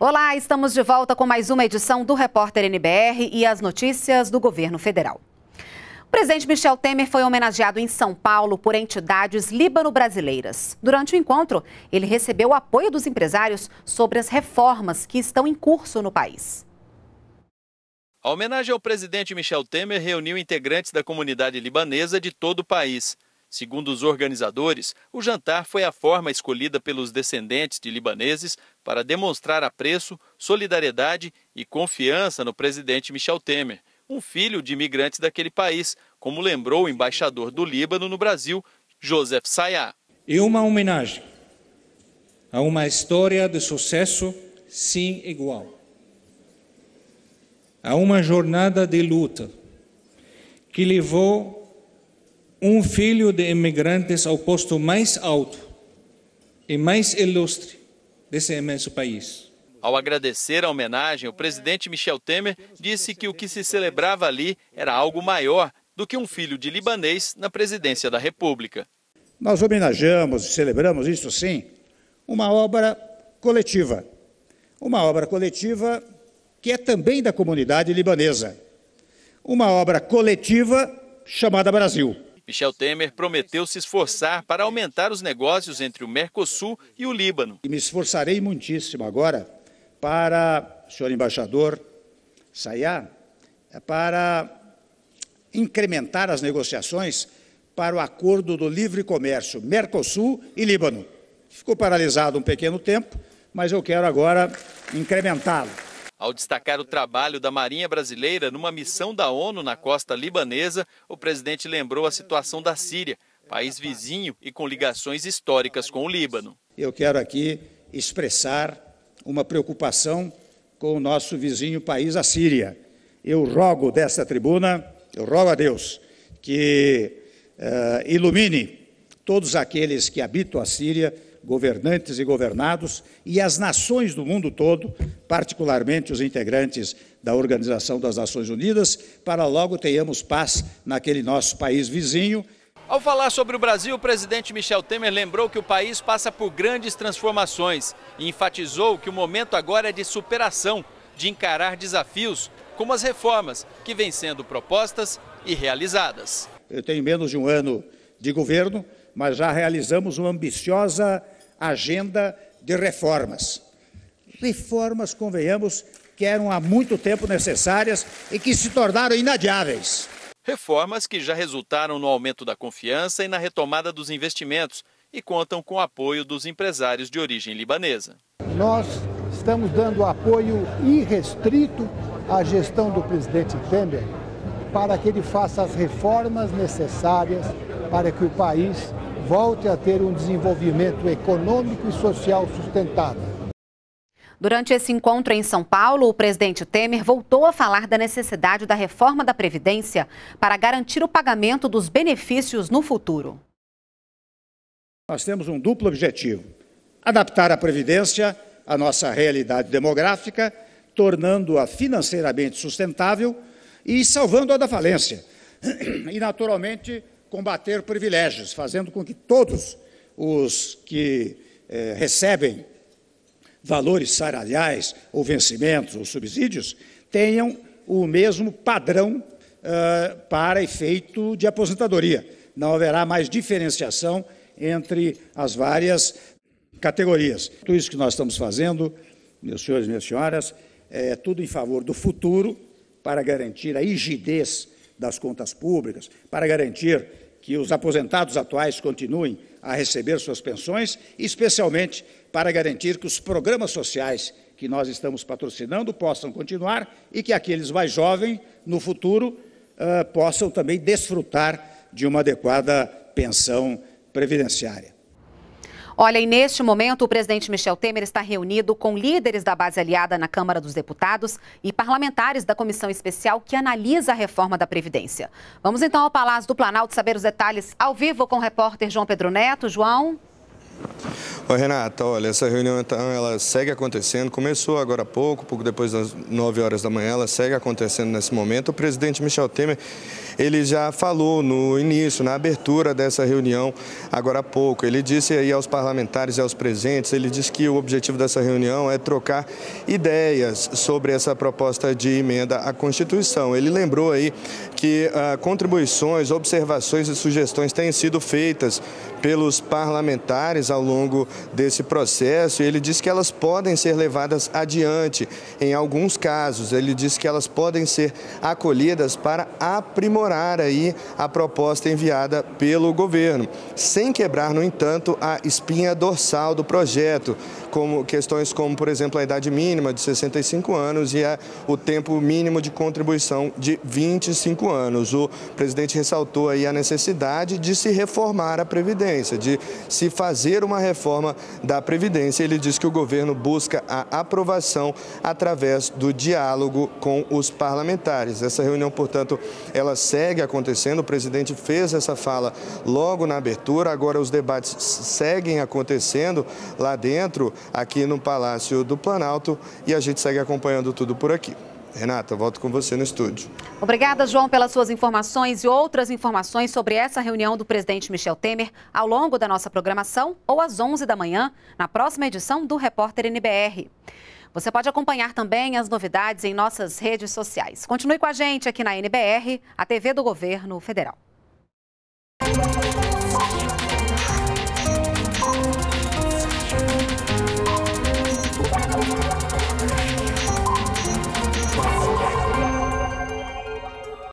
Olá, estamos de volta com mais uma edição do Repórter NBR e as notícias do governo federal. O presidente Michel Temer foi homenageado em São Paulo por entidades líbano-brasileiras. Durante o encontro, ele recebeu o apoio dos empresários sobre as reformas que estão em curso no país. A homenagem ao presidente Michel Temer reuniu integrantes da comunidade libanesa de todo o país. Segundo os organizadores, o jantar foi a forma escolhida pelos descendentes de libaneses para demonstrar apreço, solidariedade e confiança no presidente Michel Temer, um filho de imigrantes daquele país, como lembrou o embaixador do Líbano no Brasil, Joseph Sayah. E uma homenagem a uma história de sucesso sim, igual, a uma jornada de luta que levou um filho de imigrantes ao posto mais alto e mais ilustre desse imenso país. Ao agradecer a homenagem, o presidente Michel Temer disse que o que se celebrava ali era algo maior do que um filho de libanês na presidência da República. Nós homenageamos e celebramos isso sim, uma obra coletiva. Uma obra coletiva que é também da comunidade libanesa. Uma obra coletiva chamada Brasil. Michel Temer prometeu se esforçar para aumentar os negócios entre o Mercosul e o Líbano. E me esforçarei muitíssimo agora para, senhor embaixador Sayá, para incrementar as negociações para o acordo do livre comércio Mercosul e Líbano. Ficou paralisado um pequeno tempo, mas eu quero agora incrementá-lo. Ao destacar o trabalho da Marinha Brasileira numa missão da ONU na costa libanesa, o presidente lembrou a situação da Síria, país vizinho e com ligações históricas com o Líbano. Eu quero aqui expressar uma preocupação com o nosso vizinho país, a Síria. Eu rogo desta tribuna, eu rogo a Deus que uh, ilumine todos aqueles que habitam a Síria governantes e governados e as nações do mundo todo, particularmente os integrantes da Organização das Nações Unidas, para logo tenhamos paz naquele nosso país vizinho. Ao falar sobre o Brasil, o presidente Michel Temer lembrou que o país passa por grandes transformações e enfatizou que o momento agora é de superação, de encarar desafios, como as reformas que vêm sendo propostas e realizadas. Eu tenho menos de um ano de governo, mas já realizamos uma ambiciosa agenda de reformas. Reformas, convenhamos, que eram há muito tempo necessárias e que se tornaram inadiáveis. Reformas que já resultaram no aumento da confiança e na retomada dos investimentos e contam com o apoio dos empresários de origem libanesa. Nós estamos dando apoio irrestrito à gestão do presidente Temer para que ele faça as reformas necessárias para que o país volte a ter um desenvolvimento econômico e social sustentável. Durante esse encontro em São Paulo, o presidente Temer voltou a falar da necessidade da reforma da Previdência para garantir o pagamento dos benefícios no futuro. Nós temos um duplo objetivo: adaptar a Previdência à nossa realidade demográfica, tornando-a financeiramente sustentável e salvando-a da falência. E, naturalmente, combater privilégios, fazendo com que todos os que eh, recebem valores salariais ou vencimentos ou subsídios tenham o mesmo padrão eh, para efeito de aposentadoria. Não haverá mais diferenciação entre as várias categorias. Tudo isso que nós estamos fazendo, meus senhores e minhas senhoras, é tudo em favor do futuro para garantir a rigidez das contas públicas, para garantir que os aposentados atuais continuem a receber suas pensões, especialmente para garantir que os programas sociais que nós estamos patrocinando possam continuar e que aqueles mais jovens, no futuro, uh, possam também desfrutar de uma adequada pensão previdenciária. Olha, e neste momento, o presidente Michel Temer está reunido com líderes da base aliada na Câmara dos Deputados e parlamentares da comissão especial que analisa a reforma da Previdência. Vamos então ao Palácio do Planalto saber os detalhes ao vivo com o repórter João Pedro Neto. João. Oi, Renata. Olha, essa reunião então, ela segue acontecendo. Começou agora há pouco, pouco depois das 9 horas da manhã, ela segue acontecendo nesse momento. O presidente Michel Temer ele já falou no início, na abertura dessa reunião, agora há pouco. Ele disse aí aos parlamentares e aos presentes, ele disse que o objetivo dessa reunião é trocar ideias sobre essa proposta de emenda à Constituição. Ele lembrou aí que ah, contribuições, observações e sugestões têm sido feitas pelos parlamentares ao longo desse processo e ele diz que elas podem ser levadas adiante em alguns casos. Ele diz que elas podem ser acolhidas para aprimorar aí a proposta enviada pelo governo, sem quebrar, no entanto, a espinha dorsal do projeto, como questões como, por exemplo, a idade mínima de 65 anos e a, o tempo mínimo de contribuição de 25 anos. O presidente ressaltou aí a necessidade de se reformar a Previdência, de se fazer uma reforma da Previdência. Ele diz que o governo busca a aprovação através do diálogo com os parlamentares. Essa reunião, portanto, ela serve segue acontecendo. O presidente fez essa fala logo na abertura, agora os debates seguem acontecendo lá dentro, aqui no Palácio do Planalto, e a gente segue acompanhando tudo por aqui. Renata, volto com você no estúdio. Obrigada, João, pelas suas informações e outras informações sobre essa reunião do presidente Michel Temer ao longo da nossa programação ou às 11 da manhã, na próxima edição do Repórter NBR. Você pode acompanhar também as novidades em nossas redes sociais. Continue com a gente aqui na NBR, a TV do Governo Federal.